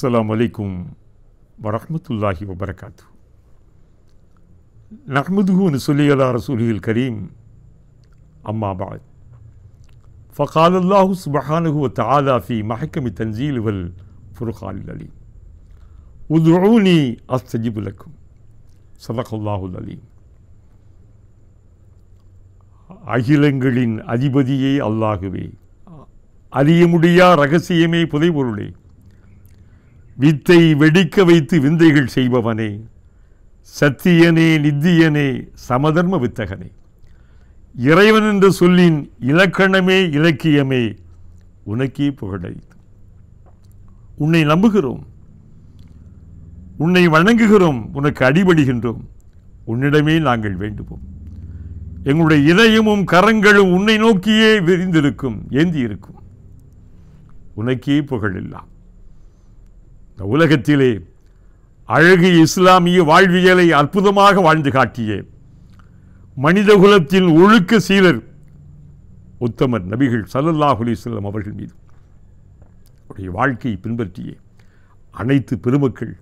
السلام عليكم ورحمة الله وبركاته نحمده ونصلي على رسوله الكريم أما بعد فقال الله سبحانه وتعالى في محكم التنزيل والفرقان العليم ادعوني أستجب لكم صدق الله العليم அகிலங்களின் அதிபதியே அல்லாகவே அறிய முடியா ரகசியமே புதைபொருளே வித்தை வெடிக்க வைத்து விந்தைகள் செய்பவனே சத்தியனே நித்தியனே சமதர்ம வித்தகனே இறைவன் என்று சொல்லின் இலக்கணமே இலக்கியமே உனக்கே புகழைத்து உன்னை நம்புகிறோம் உன்னை வணங்குகிறோம் உனக்கு அடிபடுகின்றோம் உன்னிடமே நாங்கள் வேண்டுவோம் எங்களுடைய இதயமும் கரங்களும் உன்னை நோக்கியே விரிந்திருக்கும் ஏந்தி இருக்கும் உனக்கே புகழில்லாம் இந்த உலகத்திலே அழகு இஸ்லாமிய வாழ்வியலை அற்புதமாக வாழ்ந்து காட்டிய குலத்தின் ஒழுக்க சீலர் உத்தமர் நபிகள் சல்லல்லாஹுலி செல்லம் அவர்கள் மீது அவருடைய வாழ்க்கையை பின்பற்றிய அனைத்து பெருமக்கள்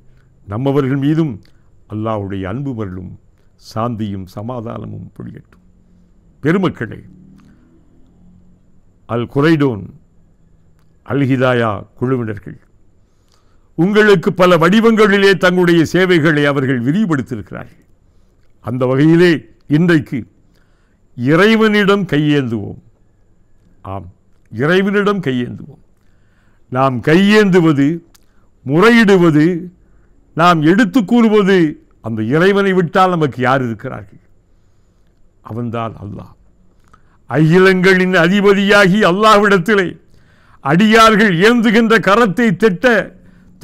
நம்மவர்கள் மீதும் அல்லாஹுடைய அன்பு வரலும் சாந்தியும் சமாதானமும் பொழியட்டும் பெருமக்களே அல் குரைடோன் அல் ஹிதாயா குழுவினர்கள் உங்களுக்கு பல வடிவங்களிலே தங்களுடைய சேவைகளை அவர்கள் விரிவுபடுத்தியிருக்கிறார்கள் அந்த வகையிலே இன்றைக்கு இறைவனிடம் கையேந்துவோம் ஆம் இறைவனிடம் கையேந்துவோம் நாம் கையேந்துவது முறையிடுவது நாம் எடுத்து கூறுவது அந்த இறைவனை விட்டால் நமக்கு யார் இருக்கிறார்கள் அவன்தான் அல்லாஹ் அகிலங்களின் அதிபதியாகி அல்லாஹ்விடத்திலே அடியார்கள் ஏந்துகின்ற கரத்தை திட்ட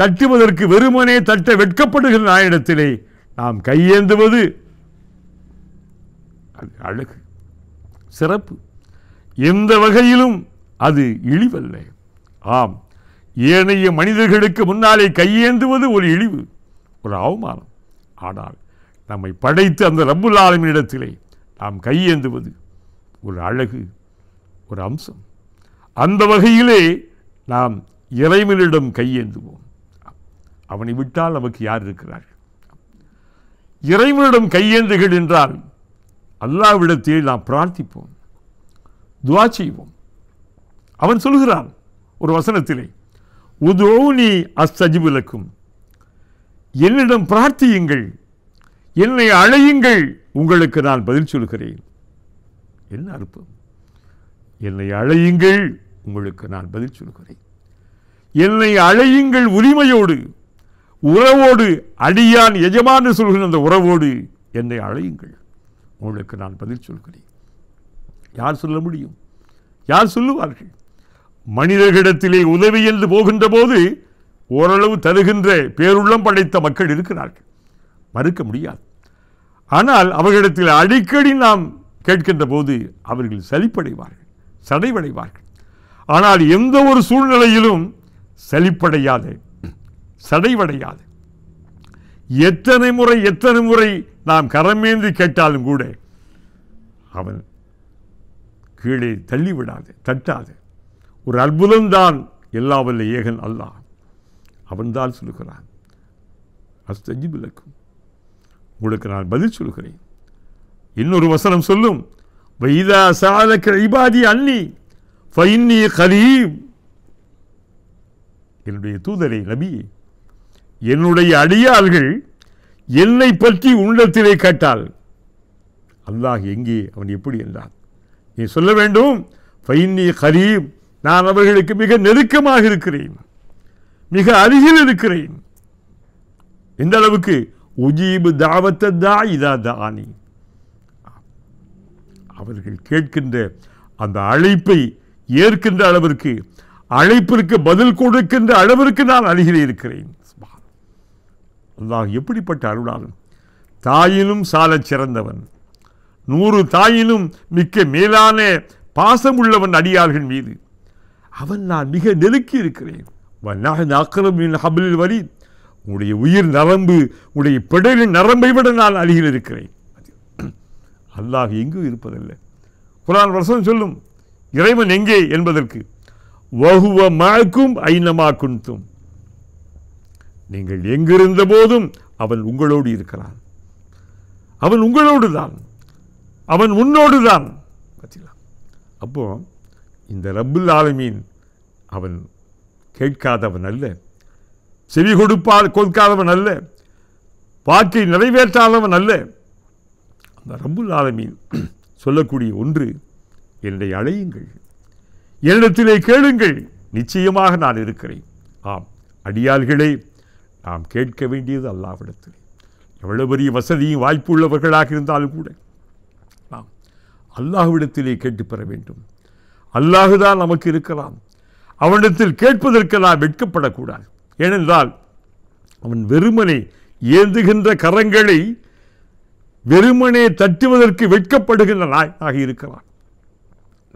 தட்டுவதற்கு வெறுமனே தட்ட வெட்கப்படுகிற நாயிடத்திலே நாம் கையேந்துவது அது அழகு சிறப்பு எந்த வகையிலும் அது இழிவல்ல ஆம் ஏனைய மனிதர்களுக்கு முன்னாலே கையேந்துவது ஒரு இழிவு ஒரு அவமானம் ஆனால் நம்மை படைத்து அந்த ரப்புல் ஆலமினிடத்திலே நாம் கையேந்துவது ஒரு அழகு ஒரு அம்சம் அந்த வகையிலே நாம் இறைவனிடம் கையேந்துவோம் அவனை விட்டால் நமக்கு யார் இருக்கிறார்கள் இறைவனிடம் கையேந்துகள் என்றால் அல்லாவிடத்தில் நாம் பிரார்த்திப்போம் துவா செய்வோம் அவன் சொல்கிறான் ஒரு வசனத்திலே உதோனி அஸ்தஜிபுலக்கும் என்னிடம் பிரார்த்தியுங்கள் என்னை அழையுங்கள் உங்களுக்கு நான் பதில் சொல்கிறேன் என்ன அற்பம் என்னை அழையுங்கள் உங்களுக்கு நான் பதில் சொல்கிறேன் என்னை அழையுங்கள் உரிமையோடு உறவோடு அடியான் எஜமானு சொல்கிற அந்த உறவோடு என்னை அழையுங்கள் உங்களுக்கு நான் பதில் சொல்கிறேன் யார் சொல்ல முடியும் யார் சொல்லுவார்கள் மனிதர்களிடத்திலே உதவி என்று போகின்ற போது ஓரளவு தருகின்ற பேருள்ளம் படைத்த மக்கள் இருக்கிறார்கள் மறுக்க முடியாது ஆனால் அவர்களிடத்தில் அடிக்கடி நாம் கேட்கின்ற போது அவர்கள் சலிப்படைவார்கள் சடைவடைவார்கள் ஆனால் எந்த ஒரு சூழ்நிலையிலும் சலிப்படையாத சடைவடையாது எத்தனை முறை எத்தனை முறை நாம் கரமேந்தி கேட்டாலும் கூட அவன் கீழே தள்ளிவிடாது தட்டாது ஒரு அற்புதம்தான் எல்லா வல்ல ஏகன் அல்லாஹ் அவன்தான் சொல்லுகிறான் அஸ்தஜி விளக்கும் உங்களுக்கு நான் பதில் சொல்கிறேன் இன்னொரு வசனம் சொல்லும் வைதா சாலக்கிற இபாதி அன்னி ஃபைன்னி கரீம் என்னுடைய தூதரை நபியை என்னுடைய அடியார்கள் என்னை பற்றி உள்ளத்திலே கேட்டால் அல்லாஹ் எங்கே அவன் எப்படி என்றான் நீ சொல்ல வேண்டும் ஃபைன்னி ஹரீம் நான் அவர்களுக்கு மிக நெருக்கமாக இருக்கிறேன் மிக அருகில் இருக்கிறேன் எந்த அளவுக்கு உஜீபு தாவத்தை தா இதா தானி அவர்கள் கேட்கின்ற அந்த அழைப்பை ஏற்கின்ற அளவிற்கு அழைப்பிற்கு பதில் கொடுக்கின்ற அளவிற்கு நான் அருகில் இருக்கிறேன் அல்லாஹ் எப்படிப்பட்ட அருளாளும் தாயிலும் சாலச் சிறந்தவன் நூறு தாயிலும் மிக்க மேலான பாசம் உள்ளவன் அடியார்கள் மீது அவன் நான் மிக நெருக்கி இருக்கிறேன் வல்லாஹின் அக்கரமின் வரி உடைய உயிர் நரம்பு உடைய பிடலின் நரம்பை விட நான் அருகில் இருக்கிறேன் அல்லாஹ் எங்கும் இருப்பதில்லை குரான் வருஷம் சொல்லும் இறைவன் எங்கே என்பதற்கு வகுவ மாக்கும் ஐநமா நீங்கள் எங்கிருந்த போதும் அவன் உங்களோடு இருக்கிறான் அவன் உங்களோடு தான் அவன் உன்னோடு தான் பார்த்தீங்களா அப்போ இந்த ரப்புல் ஆலமீன் அவன் கேட்காதவன் அல்ல செவி கொடுப்பா கொடுக்காதவன் அல்ல வாக்கை நிறைவேற்றாதவன் அல்ல அந்த ரப்புல் ஆலமீன் சொல்லக்கூடிய ஒன்று என்னை அழையுங்கள் என்னிடத்திலே கேளுங்கள் நிச்சயமாக நான் இருக்கிறேன் ஆம் அடியாள்களே நாம் கேட்க வேண்டியது அல்லாவிடத்தில் எவ்வளவு பெரிய வசதியும் வாய்ப்பு உள்ளவர்களாக இருந்தாலும் கூட நாம் அல்லாஹ்விடத்திலே கேட்டு பெற வேண்டும் அல்லாஹுதான் நமக்கு இருக்கலாம் அவனிடத்தில் கேட்பதற்கு நாம் வெட்கப்படக்கூடாது ஏனென்றால் அவன் வெறுமனை ஏந்துகின்ற கரங்களை வெறுமனே தட்டுவதற்கு வெட்கப்படுகின்ற நாய் ஆகி இருக்கிறான்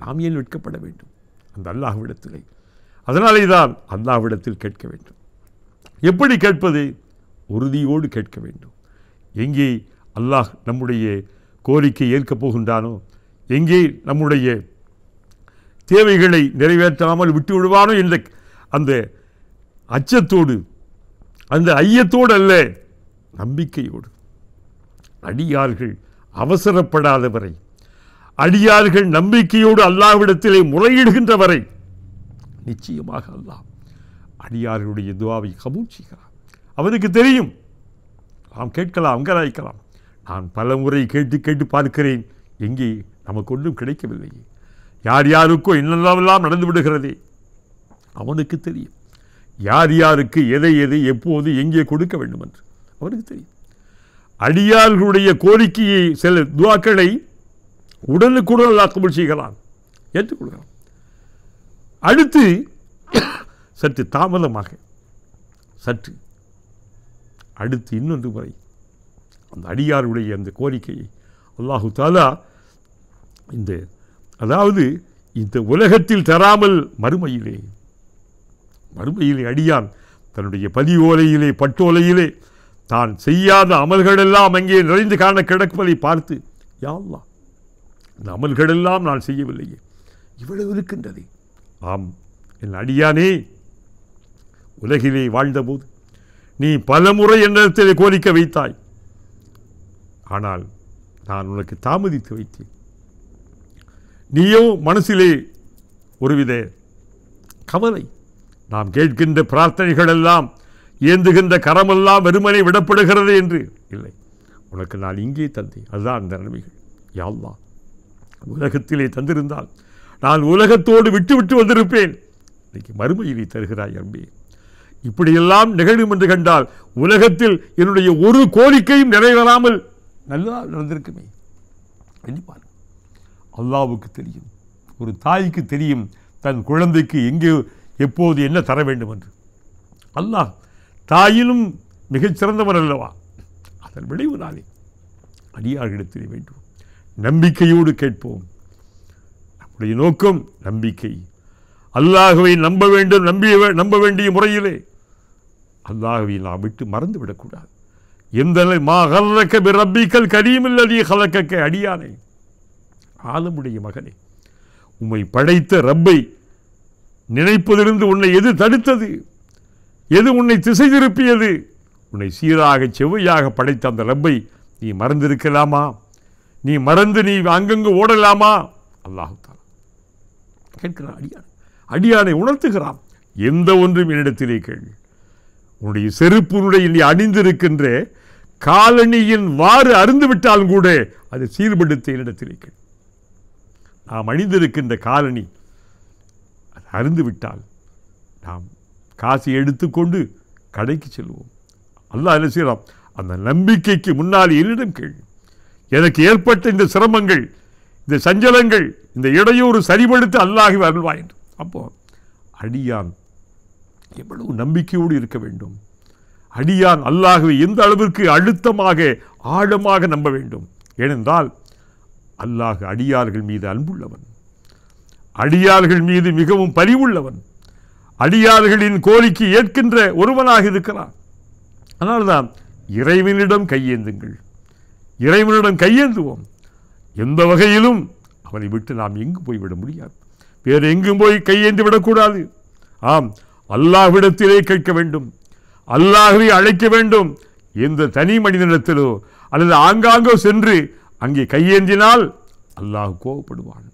நாம் ஏன் வெட்கப்பட வேண்டும் அந்த அல்லாஹ்விடத்திலே அதனாலே தான் அல்லாஹ்விடத்தில் கேட்க வேண்டும் எப்படி கேட்பது உறுதியோடு கேட்க வேண்டும் எங்கே அல்லாஹ் நம்முடைய கோரிக்கை ஏற்கப் போகின்றானோ எங்கே நம்முடைய தேவைகளை நிறைவேற்றாமல் விட்டு விடுவானோ என்ற அந்த அச்சத்தோடு அந்த ஐயத்தோடு அல்ல நம்பிக்கையோடு அடியார்கள் அவசரப்படாத வரை அடியார்கள் நம்பிக்கையோடு அல்லாவிடத்திலே முறையிடுகின்ற வரை நிச்சயமாக அல்லாம் அடியார்களுடைய துவாவை கபூல் செய்கிறார் அவருக்கு தெரியும் நாம் கேட்கலாம் அங்கராய்க்கலாம் நான் பல முறை கேட்டு கேட்டு பார்க்கிறேன் எங்கே நமக்கு ஒன்றும் கிடைக்கவில்லை யார் யாருக்கோ என்னெல்லாம் நடந்து விடுகிறதே அவனுக்கு தெரியும் யார் யாருக்கு எதை எதை எப்போது எங்கே கொடுக்க வேண்டும் என்று அவருக்கு தெரியும் அடியார்களுடைய கோரிக்கையை சில துவாக்களை உடனுக்குடன் அல்லாக்கமல் செய்கிறான் ஏற்றுக்கொள்கிறான் அடுத்து சற்று தாமதமாக சற்று அடுத்து இன்னொன்று முறை அந்த அடியாருடைய அந்த கோரிக்கையை அல்லாஹு தாலா இந்த அதாவது இந்த உலகத்தில் தராமல் மறுமையிலே மறுமையிலே அடியான் தன்னுடைய பதிவோலையிலே பட்டோலையிலே தான் செய்யாத அமல்களெல்லாம் அங்கே நிறைந்து காண கிடப்பதை பார்த்து யாவா இந்த அமல்களெல்லாம் நான் செய்யவில்லையே இவ்வளவு இருக்கின்றது ஆம் என் அடியானே உலகிலே வாழ்ந்தபோது நீ பலமுறை என்னிடத்தில் கோரிக்க வைத்தாய் ஆனால் நான் உனக்கு தாமதித்து வைத்தேன் நீயோ மனசிலே ஒருவித கவலை நாம் கேட்கின்ற பிரார்த்தனைகள் எல்லாம் ஏந்துகின்ற கரமெல்லாம் வெறுமனை விடப்படுகிறது என்று இல்லை உனக்கு நான் இங்கே தந்தேன் அதுதான் அந்த நன்மைகள் யாவா உலகத்திலே தந்திருந்தால் நான் உலகத்தோடு விட்டு விட்டு வந்திருப்பேன் இன்னைக்கு மறுமையிலே தருகிறாய் அம்பே இப்படியெல்லாம் நிகழும் என்று கண்டால் உலகத்தில் என்னுடைய ஒரு கோரிக்கையும் நிறைவேறாமல் நல்லா நடந்திருக்குமே கண்டிப்பாக அல்லாவுக்கு தெரியும் ஒரு தாய்க்கு தெரியும் தன் குழந்தைக்கு எங்கே எப்போது என்ன தர வேண்டும் என்று அல்லாஹ் தாயிலும் மிகச்சிறந்தவர் அல்லவா அதன் விளைவு நாளே அடியார்களிடத்தில் வேண்டும் நம்பிக்கையோடு கேட்போம் நம்முடைய நோக்கம் நம்பிக்கை அல்லாகவை நம்ப வேண்டும் நம்பிய நம்ப வேண்டிய முறையிலே அல்லாகவை நாம் விட்டு மறந்து விடக்கூடாது எந்த மகலக்க பிரபிக்கல் கரீமில்லதி கலக்கக்க அடியானே ஆலமுடைய மகனே உம்மை படைத்த ரப்பை நினைப்பதிலிருந்து உன்னை எது தடுத்தது எது உன்னை திசை திருப்பியது உன்னை சீராக செவ்வையாக படைத்த அந்த ரப்பை நீ மறந்திருக்கலாமா நீ மறந்து நீ அங்கங்கு ஓடலாமா அல்லாஹுத்தான் கேட்கிறான் அடியான் அடியானை உணர்த்துகிறான் எந்த ஒன்றும் என்னிடத்திலே கேள்வி உன்னுடைய செருப்பினுடைய நீ அணிந்திருக்கின்ற காலணியின் வாறு அருந்துவிட்டாலும் கூட அது சீர்படுத்த என்னிடத்திலே கேள் நாம் அணிந்திருக்கின்ற காலணி அது அருந்துவிட்டால் நாம் காசை எடுத்துக்கொண்டு கடைக்கு செல்வோம் அல்ல என்ன செய்யலாம் அந்த நம்பிக்கைக்கு முன்னால் என்னிடம் கேள்வி எனக்கு ஏற்பட்ட இந்த சிரமங்கள் இந்த சஞ்சலங்கள் இந்த இடையூறு சரிபடுத்த அல்லாகி அருள்வாய் என்று அப்போது அடியான் எவ்வளவு நம்பிக்கையோடு இருக்க வேண்டும் அடியான் அல்லாகவே எந்த அளவிற்கு அழுத்தமாக ஆழமாக நம்ப வேண்டும் ஏனென்றால் அல்லாஹ் அடியார்கள் மீது அன்புள்ளவன் அடியார்கள் மீது மிகவும் பரிவுள்ளவன் அடியார்களின் கோரிக்கை ஏற்கின்ற ஒருவனாக இருக்கிறான் அதனால்தான் இறைவனிடம் கையேந்துங்கள் இறைவனிடம் கையேந்துவோம் எந்த வகையிலும் அவனை விட்டு நாம் எங்கு போய்விட முடியாது வேறு எங்கும் போய் கையேந்து விடக்கூடாது ஆம் அல்லாஹ்விடத்திலே கேட்க வேண்டும் அல்லாஹ்வை அழைக்க வேண்டும் எந்த தனி மனிதனிடத்திலோ அல்லது ஆங்காங்கோ சென்று அங்கே கையேந்தினால் அல்லாஹ் கோபப்படுவான்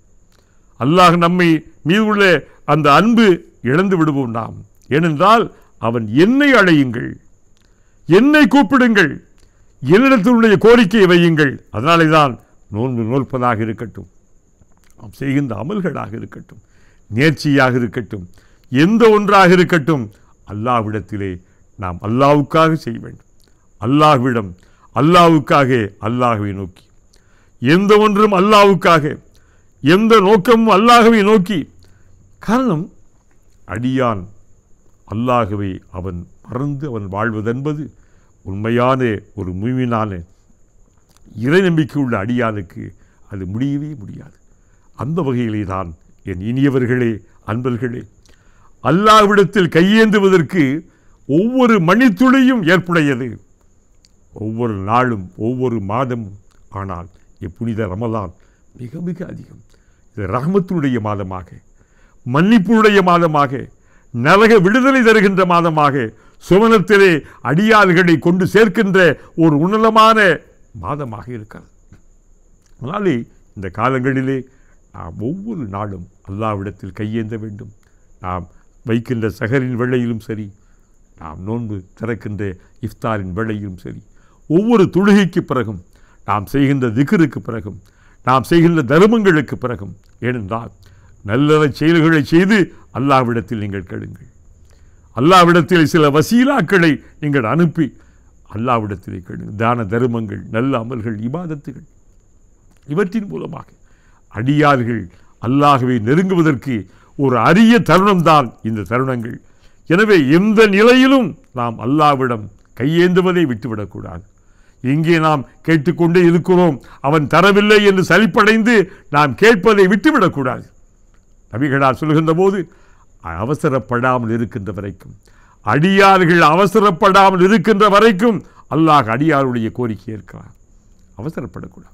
அல்லாஹ் நம்மை மீது உள்ள அந்த அன்பு இழந்து விடுவோம் நாம் ஏனென்றால் அவன் என்னை அழையுங்கள் என்னை கூப்பிடுங்கள் என்னிடத்தினுடைய கோரிக்கையை வையுங்கள் அதனாலே தான் நோன்பு நோல்பதாக இருக்கட்டும் நாம் செய்கின்ற அமல்களாக இருக்கட்டும் நேர்ச்சியாக இருக்கட்டும் எந்த ஒன்றாக இருக்கட்டும் அல்லாவிடத்திலே நாம் அல்லாவுக்காக செய்ய வேண்டும் அல்லாஹ்விடம் அல்லாவுக்காக அல்லாஹுவை நோக்கி எந்த ஒன்றும் அல்லாவுக்காக எந்த நோக்கமும் அல்லாகவே நோக்கி காரணம் அடியான் அல்லாகவே அவன் மறந்து அவன் வாழ்வதென்பது உண்மையான ஒரு முழுமையான இறை நம்பிக்கை உள்ள அடியானுக்கு அது முடியவே முடியாது அந்த வகையிலே தான் என் இனியவர்களே அன்பர்களே அல்லாவிடத்தில் கையேந்துவதற்கு ஒவ்வொரு மணித்துளியும் ஏற்புடையது ஒவ்வொரு நாளும் ஒவ்வொரு மாதமும் ஆனால் இப்புனித ரமதான் மிக மிக அதிகம் இது ரஹமத்தினுடைய மாதமாக மன்னிப்புடைய மாதமாக நரக விடுதலை தருகின்ற மாதமாக சுவனத்திலே அடியார்களை கொண்டு சேர்க்கின்ற ஒரு உன்னதமான மாதமாக இருக்கிறது அதனாலே இந்த காலங்களிலே நாம் ஒவ்வொரு நாளும் அல்லாவிடத்தில் கையேந்த வேண்டும் நாம் வைக்கின்ற சகரின் வேளையிலும் சரி நாம் நோன்பு திறக்கின்ற இஃப்தாரின் வேளையிலும் சரி ஒவ்வொரு தொழுகைக்கு பிறகும் நாம் செய்கின்ற திகருக்கு பிறகும் நாம் செய்கின்ற தர்மங்களுக்கு பிறகும் ஏனென்றால் நல்ல செயல்களை செய்து அல்லாவிடத்தில் நீங்கள் கேளுங்கள் அல்லாவிடத்தில் சில வசீலாக்களை நீங்கள் அனுப்பி அல்லாவிடத்திலே கேளுங்கள் தான தர்மங்கள் நல்ல அமல்கள் இபாதத்துகள் இவற்றின் மூலமாக அடியார்கள் அல்லாகவே நெருங்குவதற்கு ஒரு அரிய தருணம்தான் இந்த தருணங்கள் எனவே எந்த நிலையிலும் நாம் அல்லாவிடம் கையேந்துவதை விட்டுவிடக்கூடாது இங்கே நாம் கேட்டுக்கொண்டே இருக்கிறோம் அவன் தரவில்லை என்று சலிப்படைந்து நாம் கேட்பதை விட்டுவிடக்கூடாது நபிகளார் சொல்கின்ற போது அவசரப்படாமல் இருக்கின்ற வரைக்கும் அடியார்கள் அவசரப்படாமல் இருக்கின்ற வரைக்கும் அல்லாஹ் அடியாருடைய கோரிக்கை இருக்கிறான் அவசரப்படக்கூடாது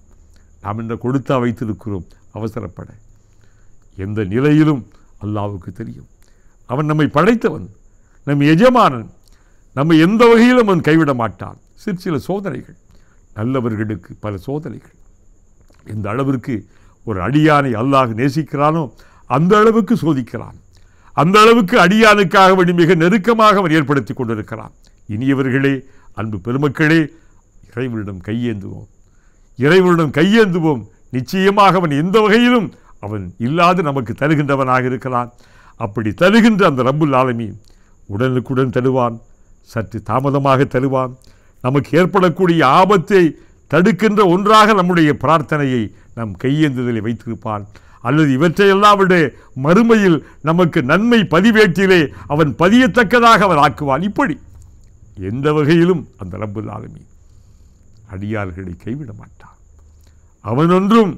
நாம் இந்த கொடுத்தா வைத்திருக்கிறோம் அவசரப்பட எந்த நிலையிலும் அல்லாவுக்கு தெரியும் அவன் நம்மை படைத்தவன் நம் எஜமானன் நம்ம எந்த வகையிலும் அவன் கைவிட மாட்டான் சிறு சில சோதனைகள் நல்லவர்களுக்கு பல சோதனைகள் எந்த அளவிற்கு ஒரு அடியானை அல்லாஹ் நேசிக்கிறானோ அந்த அளவுக்கு சோதிக்கிறான் அந்த அளவுக்கு அடியானுக்காக வழி மிக நெருக்கமாக அவன் ஏற்படுத்தி கொண்டிருக்கிறான் இனியவர்களே அன்பு பெருமக்களே இறைவனிடம் கையேந்துவோம் இறைவனிடம் கையேந்துவோம் நிச்சயமாக அவன் எந்த வகையிலும் அவன் இல்லாது நமக்கு தருகின்றவனாக இருக்கிறான் அப்படி தருகின்ற அந்த ரப்புல் ஆலமி உடனுக்குடன் தருவான் சற்று தாமதமாக தருவான் நமக்கு ஏற்படக்கூடிய ஆபத்தை தடுக்கின்ற ஒன்றாக நம்முடைய பிரார்த்தனையை நம் கையேந்துதலை வைத்திருப்பான் அல்லது இவற்றையெல்லாம் விட மறுமையில் நமக்கு நன்மை பதிவேட்டிலே அவன் பதியத்தக்கதாக அவன் ஆக்குவான் இப்படி எந்த வகையிலும் அந்த ரப்புல் ஆலமி அடியார்களை கைவிட மாட்டான் அவனொன்றும்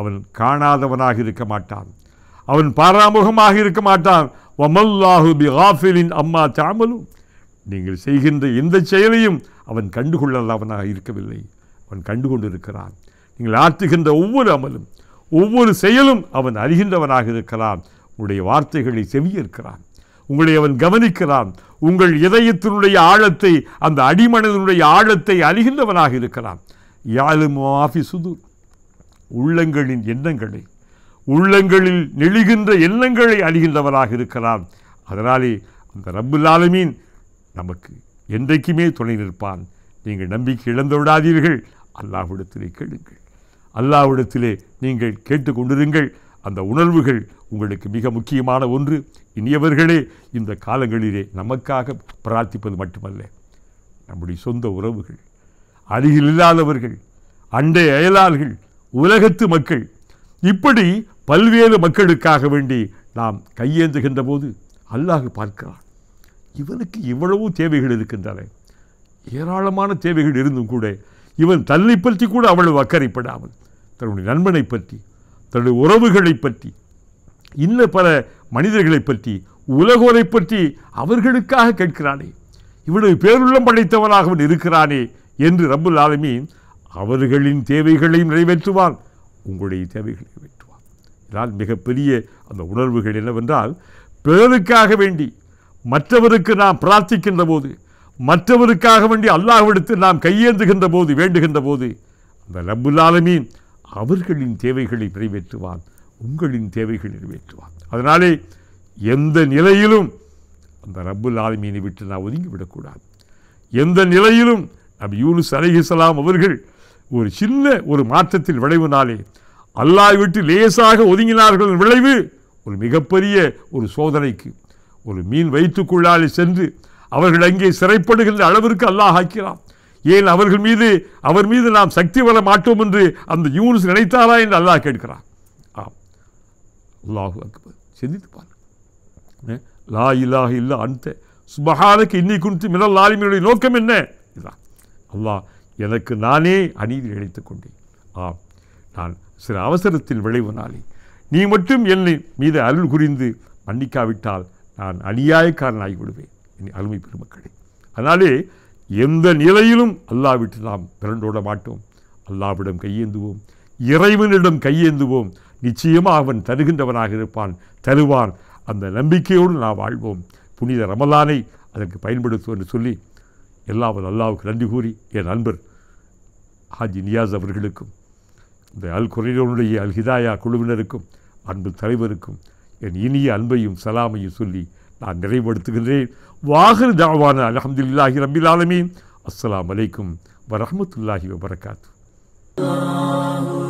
அவன் காணாதவனாக இருக்க மாட்டான் அவன் பாராமுகமாக இருக்க மாட்டான் வமல்லாஹு பி ஆஃபிலின் அம்மா தாமலும் நீங்கள் செய்கின்ற எந்த செயலையும் அவன் கண்டுகொள்ளாதவனாக இருக்கவில்லை அவன் கண்டுகொண்டிருக்கிறான் நீங்கள் ஆற்றுகின்ற ஒவ்வொரு அமலும் ஒவ்வொரு செயலும் அவன் அறிகின்றவனாக இருக்கிறான் உங்களுடைய வார்த்தைகளை செவியிருக்கிறான் உங்களை அவன் கவனிக்கிறான் உங்கள் இதயத்தினுடைய ஆழத்தை அந்த அடிமனதனுடைய ஆழத்தை அறிகின்றவனாக இருக்கிறான் யாழும் ஆஃபி சுதூர் உள்ளங்களின் எண்ணங்களை உள்ளங்களில் நெழுகின்ற எண்ணங்களை அறிகின்றவராக இருக்கலாம் அதனாலே அந்த ரப்புல் ஆலமீன் நமக்கு என்றைக்குமே துணை நிற்பான் நீங்கள் நம்பிக்கை இழந்து விடாதீர்கள் அல்லாஹ்விடத்திலே கேளுங்கள் அல்லாஹ்விடத்திலே நீங்கள் கேட்டுக்கொண்டிருங்கள் அந்த உணர்வுகள் உங்களுக்கு மிக முக்கியமான ஒன்று இனியவர்களே இந்த காலங்களிலே நமக்காக பிரார்த்திப்பது மட்டுமல்ல நம்முடைய சொந்த உறவுகள் அருகில் இல்லாதவர்கள் அண்டை அயலாளர்கள் உலகத்து மக்கள் இப்படி பல்வேறு மக்களுக்காக வேண்டி நாம் கையேந்துகின்ற போது அல்லாஹ் பார்க்கிறான் இவனுக்கு இவ்வளவு தேவைகள் இருக்கின்றன ஏராளமான தேவைகள் இருந்தும் கூட இவன் தன்னை பற்றி கூட அவ்வளவு அக்கறைப்படாமல் தன்னுடைய நண்பனை பற்றி தன்னுடைய உறவுகளை பற்றி இன்ன பல மனிதர்களை பற்றி உலகோரை பற்றி அவர்களுக்காக கேட்கிறானே இவ்வளவு பேருள்ளம் படைத்தவனாகவன் இருக்கிறானே என்று ரபுல் ஆலமீன் அவர்களின் தேவைகளையும் நிறைவேற்றுவார் உங்களுடைய தேவைகளை நிறைவேற்றுவார் இதனால் மிகப்பெரிய அந்த உணர்வுகள் என்னவென்றால் பிறருக்காக வேண்டி மற்றவருக்கு நாம் பிரார்த்திக்கின்ற போது மற்றவருக்காக வேண்டி அல்லாஹ்விடுத்து நாம் கையேந்துகின்ற போது வேண்டுகின்ற போது அந்த ரபுல்லாலமீன் அவர்களின் தேவைகளை நிறைவேற்றுவான் உங்களின் தேவைகளை நிறைவேற்றுவான் அதனாலே எந்த நிலையிலும் அந்த ரப்புல் ஆலமீனை விட்டு நாம் ஒதுங்கி விடக்கூடாது எந்த நிலையிலும் நம் யூனு அலிஹிஸ்லாம் அவர்கள் ஒரு சின்ன ஒரு மாற்றத்தின் விளைவுனாலே அல்லாய் விட்டு லேசாக ஒதுங்கினார்களின் விளைவு ஒரு மிகப்பெரிய ஒரு சோதனைக்கு ஒரு மீன் வைத்துக்குள்ளாலே சென்று அவர்கள் அங்கே சிறைப்படுகின்ற அளவிற்கு அல்லாஹ் ஆக்கிறான் ஏன் அவர்கள் மீது அவர் மீது நாம் சக்தி வர மாட்டோம் என்று அந்த யூனிஸ் நினைத்தாரா என்று அல்லாஹ் கேட்கிறான் ஆம் அல்லாஹு அக்பர் சிந்தித்து பாருங்க லா இலாக இல்லா அன்த்த சுபஹானுக்கு இன்னி குறித்து மிதல் லாலிமியுடைய நோக்கம் என்ன இதான் அல்லாஹ் எனக்கு நானே அநீதி இழைத்துக் கொண்டேன் ஆம் நான் சில அவசரத்தின் விளைவுனாலே நீ மட்டும் என்னை மீது அருள் குறிந்து மன்னிக்காவிட்டால் நான் அநியாயக்காரனாகி விடுவேன் என் அருமை பெருமக்களே அதனாலே எந்த நிலையிலும் அல்லாவிட்டு நாம் திரண்டோட மாட்டோம் அல்லாவிடம் கையேந்துவோம் இறைவனிடம் கையேந்துவோம் நிச்சயமாக அவன் தருகின்றவனாக இருப்பான் தருவான் அந்த நம்பிக்கையோடு நாம் வாழ்வோம் புனித ரமலானை அதற்கு பயன்படுத்துவோம் என்று சொல்லி எல்லாவது அல்லாவுக்கு நன்றி கூறி என் நண்பர் ஹாஜி நியாஸ் அவர்களுக்கும் இந்த அல் குறையோனுடைய அல் ஹிதாயா குழுவினருக்கும் அன்பு தலைவருக்கும் என் இனிய அன்பையும் சலாமையும் சொல்லி நான் நிறைவுபடுத்துகின்றேன் வாகர் தாவான அலமதுல்லாஹி ரபில் ஆலமீன் அஸ்லாம் வலைக்கும் வரமத்துல்லாஹி வரகாத்து